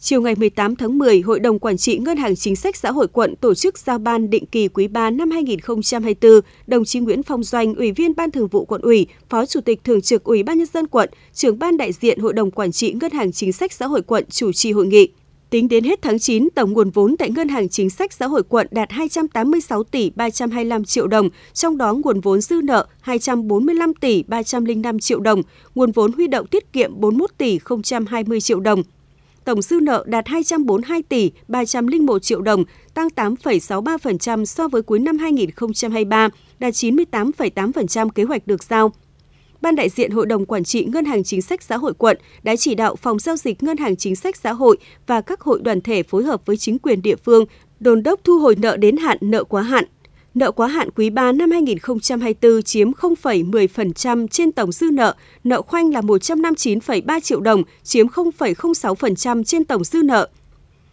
Chiều ngày 18 tháng 10, Hội đồng Quản trị Ngân hàng Chính sách Xã hội quận tổ chức giao ban định kỳ quý 3 năm 2024. Đồng chí Nguyễn Phong Doanh, Ủy viên Ban Thường vụ Quận ủy, Phó Chủ tịch Thường trực Ủy ban Nhân dân quận, trưởng Ban đại diện Hội đồng Quản trị Ngân hàng Chính sách Xã hội quận chủ trì hội nghị. Tính đến hết tháng 9, tổng nguồn vốn tại Ngân hàng Chính sách Xã hội quận đạt 286 tỷ 325 triệu đồng, trong đó nguồn vốn dư nợ 245 tỷ 305 triệu đồng, nguồn vốn huy động tiết kiệm 41 tỷ 020 triệu đồng, tổng dư nợ đạt 242 tỷ 301 triệu đồng, tăng 8,63% so với cuối năm 2023, đạt 98,8% kế hoạch được giao. Ban đại diện Hội đồng Quản trị Ngân hàng Chính sách Xã hội quận đã chỉ đạo Phòng Giao dịch Ngân hàng Chính sách Xã hội và các hội đoàn thể phối hợp với chính quyền địa phương đồn đốc thu hồi nợ đến hạn nợ quá hạn nợ quá hạn quý 3 năm 2024 chiếm 0,10% trên tổng dư nợ, nợ khoanh là 159,3 triệu đồng, chiếm 0,06% trên tổng dư nợ.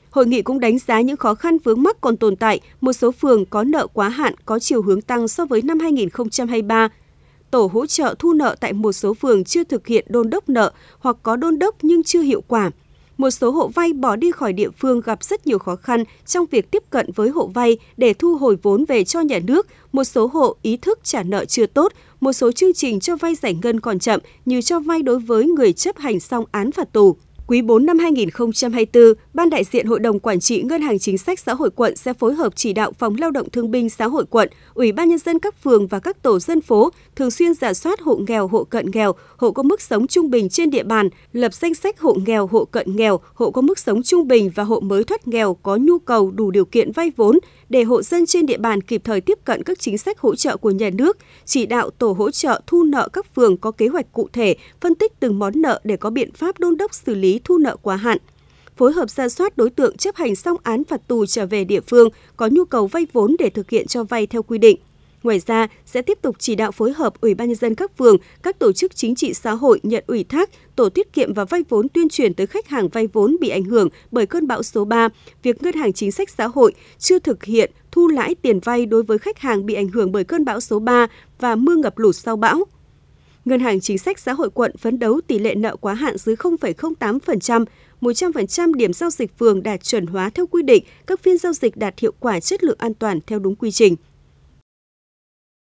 Hội nghị cũng đánh giá những khó khăn vướng mắc còn tồn tại, một số phường có nợ quá hạn có chiều hướng tăng so với năm 2023. Tổ hỗ trợ thu nợ tại một số phường chưa thực hiện đôn đốc nợ hoặc có đôn đốc nhưng chưa hiệu quả – một số hộ vay bỏ đi khỏi địa phương gặp rất nhiều khó khăn trong việc tiếp cận với hộ vay để thu hồi vốn về cho nhà nước, một số hộ ý thức trả nợ chưa tốt, một số chương trình cho vay giải ngân còn chậm như cho vay đối với người chấp hành xong án phạt tù. Quý 4 năm 2024, Ban đại diện Hội đồng Quản trị Ngân hàng Chính sách Xã hội quận sẽ phối hợp chỉ đạo Phòng Lao động Thương binh Xã hội quận, Ủy ban Nhân dân các phường và các tổ dân phố thường xuyên giả soát hộ nghèo, hộ cận nghèo, hộ có mức sống trung bình trên địa bàn, lập danh sách hộ nghèo, hộ cận nghèo, hộ có mức sống trung bình và hộ mới thoát nghèo có nhu cầu đủ điều kiện vay vốn để hộ dân trên địa bàn kịp thời tiếp cận các chính sách hỗ trợ của nhà nước, chỉ đạo tổ hỗ trợ thu nợ các phường có kế hoạch cụ thể, phân tích từng món nợ để có biện pháp đôn đốc xử lý thu nợ quá hạn, phối hợp ra soát đối tượng chấp hành xong án phạt tù trở về địa phương có nhu cầu vay vốn để thực hiện cho vay theo quy định. Ngoài ra, sẽ tiếp tục chỉ đạo phối hợp Ủy ban nhân dân các phường, các tổ chức chính trị xã hội nhận ủy thác, tổ tiết kiệm và vay vốn tuyên truyền tới khách hàng vay vốn bị ảnh hưởng bởi cơn bão số 3, việc ngân hàng chính sách xã hội chưa thực hiện thu lãi tiền vay đối với khách hàng bị ảnh hưởng bởi cơn bão số 3 và mưa ngập lụt sau bão. Ngân hàng Chính sách Xã hội quận phấn đấu tỷ lệ nợ quá hạn dưới 0,08%, 100% điểm giao dịch phường đạt chuẩn hóa theo quy định, các phiên giao dịch đạt hiệu quả chất lượng an toàn theo đúng quy trình,